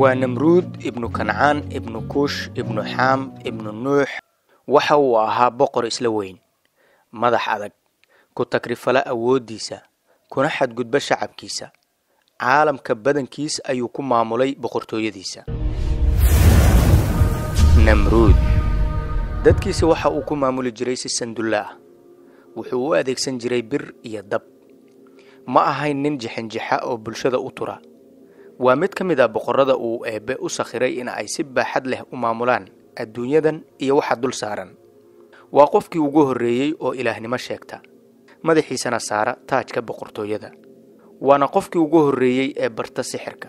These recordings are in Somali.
waa namruud ibnu kancaan ibnu kuush ibnu xaam ibnu nuux waxa uu ahaa boqor isla weyn madax adag ku takrifala awooddiisa kuna xadgudba shacabkiisa caalamka badankiis ayuu ku maamulay boqortooyadiisa namruud dadkiisa waxa uu ku maamuli jiray si sandulla ah wuxuu u adeegsan jiray bir iyo dab ma ahayn nin jixinjixa oo bulshada u tura waa mid ka mid a ah boqorada uu eebbe u sakhiray in ay si baaxad leh u maamulaan adduunyadan iyo waxa dul saaran waa qofkii ugu horreeyey oo ilaahnimo sheegta madaxiisana saara taajka boqortooyada waana qofkii ugu horreeyey ee barta sixirka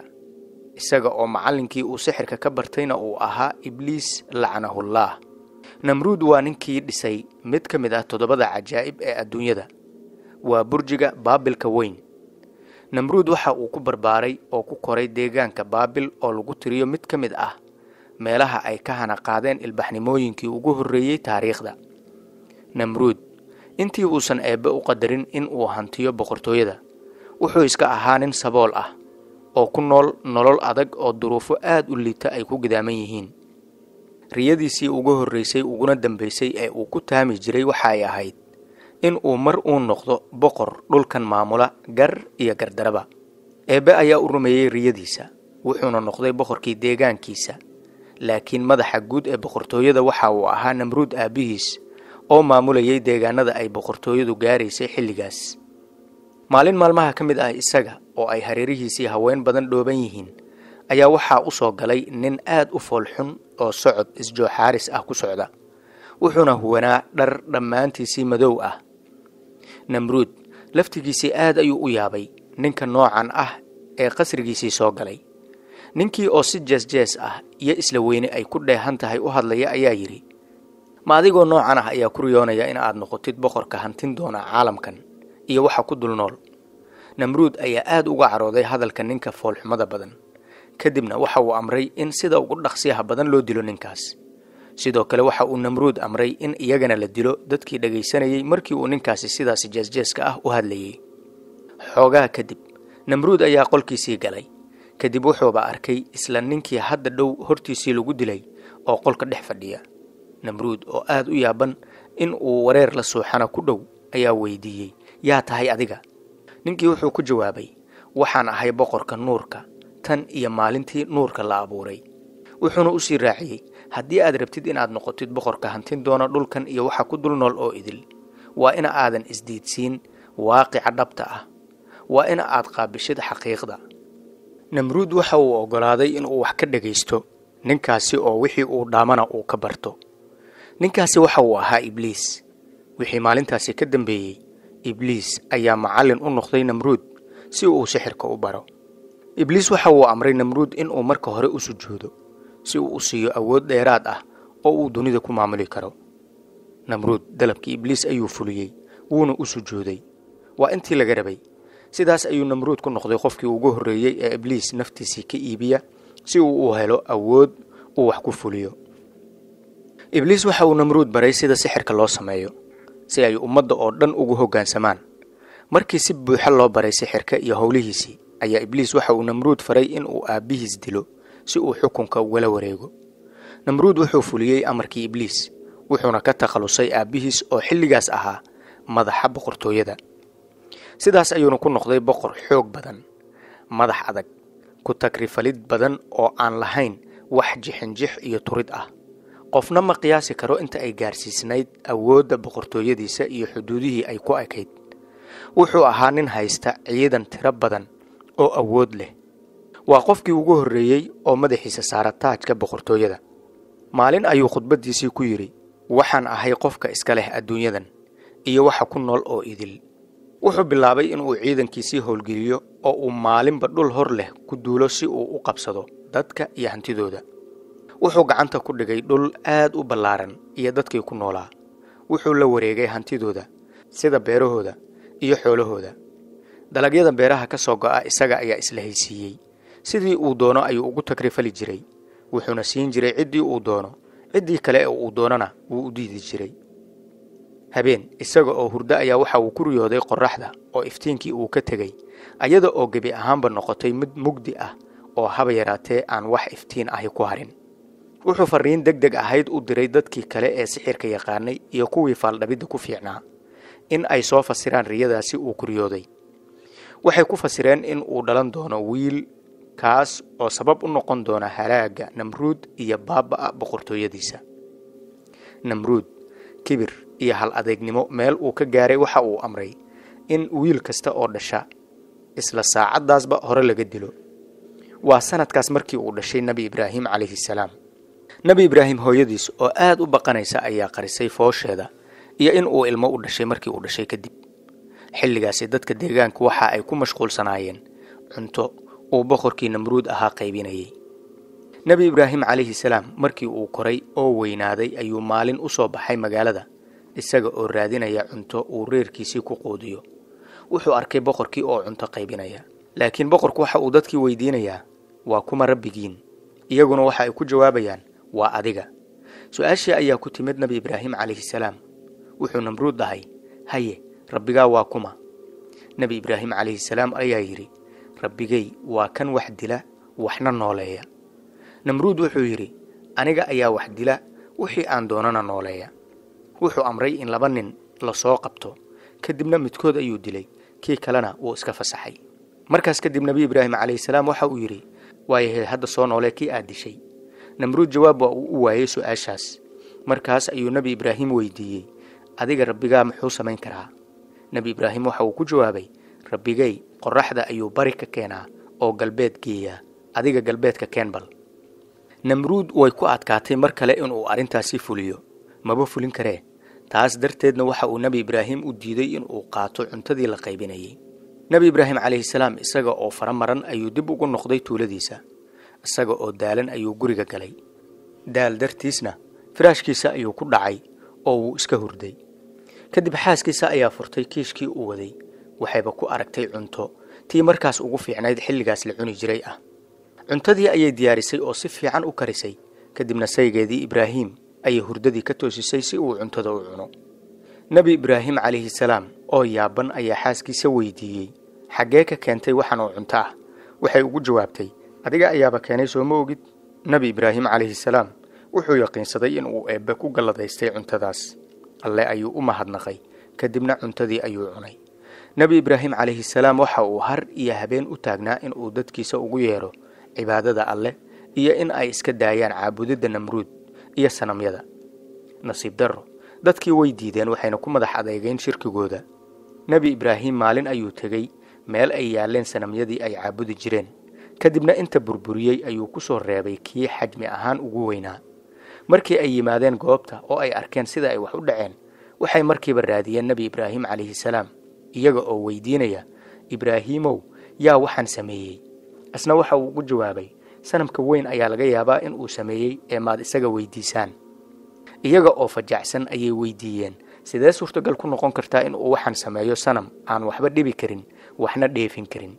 isaga oo macallinkii uu sixirka ka bartayna uu ahaa ibliis lacnahullaah namruud waa ninkii dhisay mid ka mid ah toddobada cajaa'ib ee adduunyada waa burjiga baabilka weyn namruud waxa uu ku barbaaray oo ku koray deegaanka baabil oo lagu tiriyo mid ka mid ah meelaha ay ka hana qaadeen ilbaxnimooyinkii ugu horreeyey taariikhda namruud intii uusan eebbe u qadarin in uu hantiyo boqortooyada wuxuu iska ahaa nin sabool ah oo ku nool nolol adag oo duruufo aad u liita ay ku gidaaman yihiin riyadiisii ugu horreysay uguna dambaysay ee uu ku taami jiray waxa ay ahayd inuu mar uu noqdo boqor dhulkan maamula gar iyo gardaraba eebbe ayaa u rumeeyey riyadiisa wuxuuna noqday boqorkii deegaankiisa laakiin madaxa guud ee boqortooyada waxa uu ahaa namruud aabbihiis oo maamulayay deegaanada ay boqortooyadu gaaraysay xilligaas maalin maalmaha ka mid ah isaga oo ay hareerihiisii haween badan dhooban yihiin ayaa waxaa u soo galay nin aad u foolxun oo socod isjooxaaris ah ku socda wuxuuna huwanaa dhar dhammaantiisii madow ah namruud laftigiisii aad ayuu u yaabay ninka noocan ah ee qasrigiisii soo galay ninkii oo si jeesjees ah iyo isla weyne ay ku dheehan tahay u hadlaya ayaa yidhi ma adigoo noocan ah ayaa ku riyoonaya in aad noqotid boqorka hantin doona caalamkan iyo waxa ku dul nool namruud ayaa aad uga carooday hadalka ninka foolxumada badan kadibna waxa uu amray in sida ugu dhaqsiyaha badan loo dilo ninkaas sidoo kale waxa uu namruud amray in iyagana la dilo dadkii dhagaysanayey markii uu ninkaasi sidaasi jeesjeeska ah u hadlayey xoogaha kadib namruud ayaa qolkiisii galay kadib wuxuuba arkay isla ninkii hadda dhow hortiisii lagu dilay oo qolka dhex fadhiya namruud oo aad u yaaban in uu wareer la suuxana ku dhow ayaa weydiiyey yaa tahay adiga ninkii wuxuu ku jawaabay waxaan ahay boqorka nuurka tan iyo maalintii nuurka la abuuray wuxuuna usii raaciyey haddii aad rabtid inaad noqotid boqorka hantin doona dhulkan iyo waxa ku dul nool oo idil waa ina aadan isdiidsiin waaqica dhabta ah waa in aad qaabishid xaqiiqda namruud waxa uu oggolaaday inuu wax ka dhegaysto ninkaasi oo wixii uu dhaamana uu ka barto ninkaasi waxa uu ahaa ibliis wixii maalintaasi ka dambeeyey ibliis ayaa macallin u noqday namruud si uu sixirka u baro ibliis waxa uu amray namruud inuu marka hore u sujuudo si uu u siiyo awood dheeraad ah oo uu dunida ku maamuli karo namruud dalabkii ibliis ayuu fuliyey wuuna u sujuuday waa intii laga rabay sidaas ayuu namruud ku noqday qofkii ugu horreeyey ee ibliis naftiisii ka iibiya si uu u helo awood uu wax ku fuliyo ibliis waxa uu namruud baray sida sixirka loo sameeyo si ay ummadda oo dhan ugu hoggaansamaan markii si buuxo loo baray sixirka iyo howlihiisii ayaa ibliis waxa uu namruud faray in uu aabbihiis dilo si uu xukunka ugala wareego namruud wuxuu fuliyey amarkii ibliis wuxuuna ka takhallusay aabbihiis oo xilligaas ahaa madaxa boqortooyada sidaas ayuuna ku noqday boqor xoog badan madax adag ku takrifalid badan oo aan lahayn wax jixinjix iyo turid ah qofna ma qiyaasi karo inta ay gaarsiisnayd awoodda boqortooyadiisa iyo xuduudihii ay ku ekayd wuxuu ahaa nin haysta ciidan tiro badan oo awood leh waa qofkii ugu horreeyey oo madaxiisa saara taajka boqortooyada maalin ayuu khudbaddiisii ku yidhi waxaan ahay qofka iska leh adduunyadan iyo waxa ku nool oo idil wuxuu bilaabay inuu ciidankiisii howlgeliyo oo uu maalinba dhul hor leh ku duulo si uu u qabsado dadka iyo hantidooda wuxuu gacanta ku dhigay dhul aad u ballaaran iyo dadkii ku noolaa wuxuu la wareegay hantidooda sida beerahooda iyo xoolahooda dalagyada beeraha ka soo go'a isaga ayaa isla haysiiyey sidii uu doono ayuu ugu takrifali jiray wuxuuna siin jiray ciddii uu doono ciddii kale ee uu doonana wuu u diidi jiray habeen isaga oo hurdo ayaa waxa uu ku riyooday qorraxda oo iftiinkii uu ka tegey ayada oo gebi ahaanba noqotay mid mugdi ah oo haba yaraatee aan wax iftiin ahi ku harin wuxuu farriin deg deg ahayd u diray dadkii kale ee sixirka yaqaanay iyo kuwii faaldhabidda ku fiicnaa in ay soo fasiraan riyadaasi uu ku riyooday waxay ku fasireen in uu dhalan doono wiil kaas oo sabab u noqon doona halaaga namruud iyo baaba'a boqortooyadiisa namruud kibir iyo hal adeegnimo meel uu ka gaaray waxa uu amray in wiil kasta oo dhasha isla saacaddaasba hore laga dilo waa sanadkaas markii uu dhashay nebi ibraahim calayhi salaam nebi ibraahim hooyadiis oo aad u baqanaysa ayaa qarisay foosheeda iyo in uu ilmo u dhashay markii uu dhashay kadib xilligaasi dadka deegaanku waxa ay ku mashquulsanaayeen cunto uu boqorkii namruud ahaa qaybinayey nebi ibraahim calayhi salaam markii uu koray oo weynaaday ayuu maalin u soo baxay magaalada isaga oo raadinaya cunto uu reerkiisii ku quudiyo wuxuu arkay boqorkii oo cunto qaybinaya laakiin boqorku waxa uu dadkii weydiinayaa waa kuma rabbigiin iyaguna waxa ay ku jawaabayaan waa adiga su-aashii ayaa ku timid nebi ibraahim calayhi salaam wuxuu namruud dhahay haye rabbigaa waa kuma nebi ibraahim calayhi salaam ayaa yidhi rabbigay waa kan wax dila waxna nooleeya namruud wuxuu yidhi aniga ayaa wax dila wixii aan doonana nooleeya wuxuu amray in laba nin la soo qabto kadibna midkood ayuu dilay kii kalena wuu iska fasaxay markaas kadib nebi ibraahim calayhisalaam waxa uu yidhi waayahe hadda soo noolee kii aad dishay namruud jawaab waa uu u waayey su'aashaas markaas ayuu nebi ibraahim weydiiyey adiga rabbigaa muxuu samayn karaa nebi ibraahim waxa uu ku jawaabay rabbigey qorraxda ayuu bari ka keenaa oo galbeed geeyaa adiga galbeedka keenbal namruud way ku adkaatay mar kale inuu arrintaasi fuliyo maba fulin karee taas darteedna waxa uu nebi ibraahim u diiday inuu qaato cuntadii la qaybinayey nebi ibraahim calayhisalaam isaga oo fara maran ayuu dib ugu noqday tuuladiisa isaga oo daalan ayuu guriga galay daal dartiisna firaashkiisa ayuu ku dhacay oo wuu iska hurday kadib xaaskiisa ayaa furtay kiishkii uu waday waxayba ku aragtay cunto tii markaas ugu fiicnayd xilligaas la cuni jiray ah cuntadii ayay diyaarisay oo si fiican u karisay kadibna saygeedii ibraahim ayay hurdadii ka toosisay si uu cuntada u cuno nebi ibraahim calayhi salaam oo yaaban ayaa xaaskiisa weydiiyey xaggee ka keentay waxan oo cunto ah waxay ugu jawaabtay adiga ayaaba keenay soo ma ogid nebi ibraahim calayhi salaam wuxuu yaqiinsaday in uu eebbe ku galladaystay cuntadaas alle ayuu u mahadnaqay kadibna cuntadii ayuu cunay nebi ibraahim calayhi salaam waxa uu har iyo habeen u taagnaa inuu dadkiisa ugu yeedho cibaadada alleh iyo in ay iska daayaan caabudidda namruud iyo sanamyada nasiib darro dadkii way diideen waxayna ku madax adeegeen shirkigooda nebi ibraahim maalin ayuu tegey meel ay yaalleen sanamyadii ay caabudi jireen kadibna inta burburiyey ayuu ku soo reebay kii xajmi ahaan ugu weynaa markii ay yimaadeen goobta oo ay arkeen sida ay wax u dhaceen waxay markiiba raadiyeen nebi ibraahim calayhi salaam iyaga oo weydiinaya ibraahiimow yaa waxaan sameeyey asna waxa uu ugu jawaabay sanamka weyn ayaa laga yaabaa inuu sameeyey ee maad isaga weydiisaan iyaga oo fajacsan ayay weydiiyeen sidee suurtagal ku noqon kartaa inuu waxaan sameeyo sanam aan waxba dhibi karin waxna dheefin karin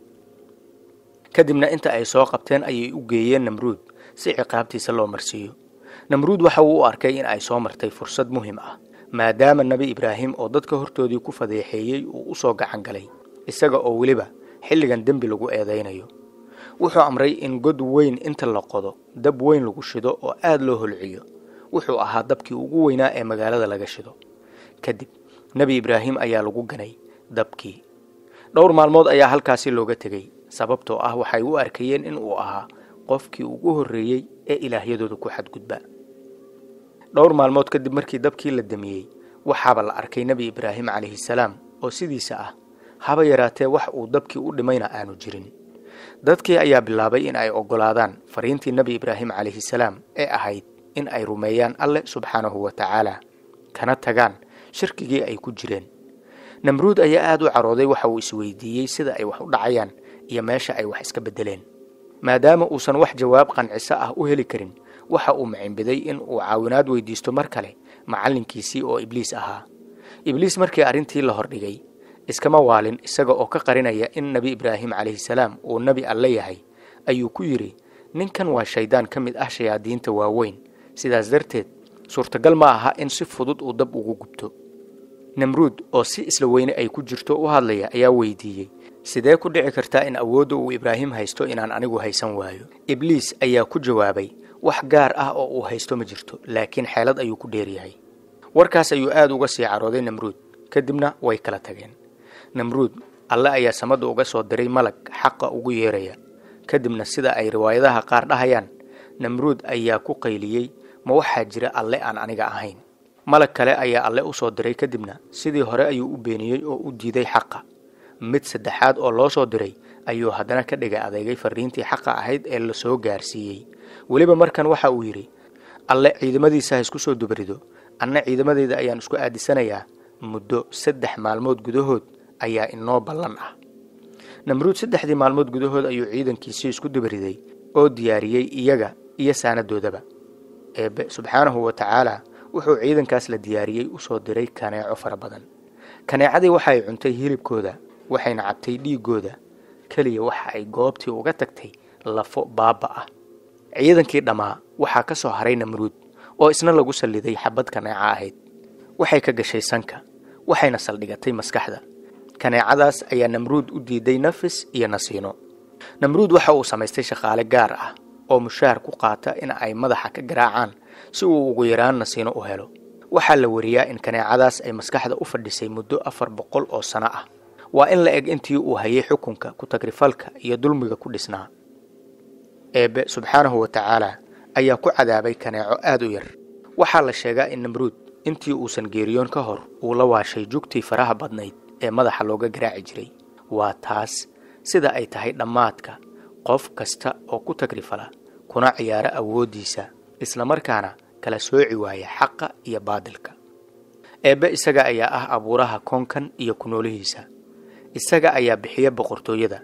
kadibna inta ay soo qabteen ayay u geeyeen namruud si ciqaabtiisa loo marsiiyo namruud waxa uu u arkay in ay soo martay fursad muhim ah maadaama nebi ibraahim oo dadka hortoodii ku fadeexeeyey uu u soo gacan galay isaga oo weliba xilligan dembi lagu eedaynayo wuxuu amray in god weyn inta la qodo dab weyn lagu shido oo aad loo holciyo wuxuu ahaa dabkii ugu weynaa ee magaalada laga shido kadib nebi ibraahim ayaa lagu ganay dabkii dhowr maalmood ayaa halkaasi looga tegey sababtoo ah waxay u arkayeen inuu ahaa qofkii ugu horreeyey ee ilaahyadooda ku xadgudba dhowr maalmood kadib markii dabkii la damiyey waxaaba la arkay nebi ibraahim calayhi salaam oo sidiisa ah haba yaraatee wax uu dabkii u dhimayna aanu jirin dadkii ayaa bilaabay in ay ogolaadaan fariintii nebi ibraahim calayhi salaam ee ahayd in ay rumeeyaan alleh subxaanahu wa tacaala kana tagaan shirkigii ay ku jireen namruud ayaa aad u carooday waxa uu isweydiiyey sida ay wax u dhacayaan iyo meesha ay wax iska beddeleen maadaama uusan wax jawaab qanciso ah u heli karin waxa uu macinbiday in uu caawinaad weydiisto mar kale macallinkiisii oo ibliis ahaa ibliis markii arrintii la hordhigay iskama waalin isaga oo ka qarinaya in nebi ibraahim calayhisalaam uu nebi alle yahay ayuu ku yidhi ninkan waa shayddaan ka mid ah shayaadiinta waaweyn sidaas darteed suurtagal ma aha in si fudud uu dab ugu gubto namruud oo si isla weyne ay ku jirto u hadlaya ayaa weydiiyey sidee ku dhici kartaa in awoodda uu ibraahim haysto inaan anigu haysan waayo ibliis ayaa ku jawaabay wax gaar ah oo uu haysto ma jirto laakiin xeelad ayuu ku dheer yahay warkaas ayuu aad uga sii carooday namruud kadibna way kala tageen namruud alle ayaa samada uga soo diray malag xaqa ugu yeeraya kadibna sida ay riwaayadaha qaar dhahayaan namruud ayaa ku qayliyey ma waxaa jira alle aan aniga ahayn malag kale ayaa alle u soo diray kadibna sidii hore ayuu u beeniyey oo u diiday xaqa mid saddexaad oo loo soo diray ayuu haddana ka dhiga adeegay fariintii xaqa ahayd ee lasoo gaarsiiyey weliba markan waxa uu yidhi alle ciidamadiisa ha isku soo dubarido anna ciidamadeyda ayaan isku aadisanayaa muddo saddex maalmood gudahood ayaa inoo ballan ah namruud saddexdii maalmood gudahood ayuu ciidankiisii isku dubariday oo diyaariyey iyaga iyo saanadoodaba eebbe subxaanahu wa tacaalaa wuxuu ciidankaas la diyaariyey u soo diray kaneeco fara badan kaneecadii waxa ay cuntay hilibkooda waxayna cabtay dhiiggooda keliya waxa ay goobtii uga tagtay lafo baaba ah ciidankii dhammaa waxaa ka soo haray namruud oo isna lagu salliday xabad kaneeca ahayd waxay ka gashay sanka waxayna saldhigatay maskaxda kaneecadaas ayaa namruud u diiday nafis iyo nasiino namruud waxa uu samaystay shaqaale gaar ah oo mushaar ku qaata in ay madaxa ka garaacaan si uu ugu yaraan nasiino u helo waxaa la wariyaa in kaneecadaas ay maskaxda u fadhisay muddo afar boqol oo sano ah waa in la eg intii uu hayay xukunka ku-tagrifalka iyo dulmiga ku dhisnaa eebbe subxaanahu wa ayaa ku cadaabay kaneeco aad u yar waxaa la sheegaa in namruud intii uusan geeriyoon ka hor uu la waashay jugtii faraha badnayd ee madaxa looga garaaci jiray waa taas sida ay tahay dhammaadka qof kasta oo ku tagrifala kuna ciyaara awooddiisa islamarkaana kala sooci waaya xaqa iyo baadilka eebbe isaga ayaa ah abuuraha koonkan iyo ku noolihiisa isaga ayaa bixiya boqortooyada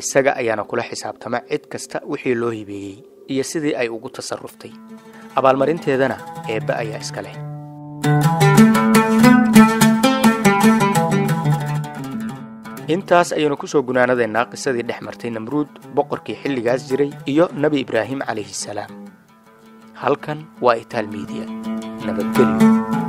isaga ayaana kula xisaabtama cid kasta wixii loo hibeeyey iyo sidii ay ugu tasaruftay abaalmarinteedana eebba ayaa iska leh intaas ayaynu ku soo gunaanadaynaa qisadii dhex martay namruud boqorkii xilligaas jiray iyo nebi ibraahim calayhi salaam halkan waa itaal miidiya nabadgelyo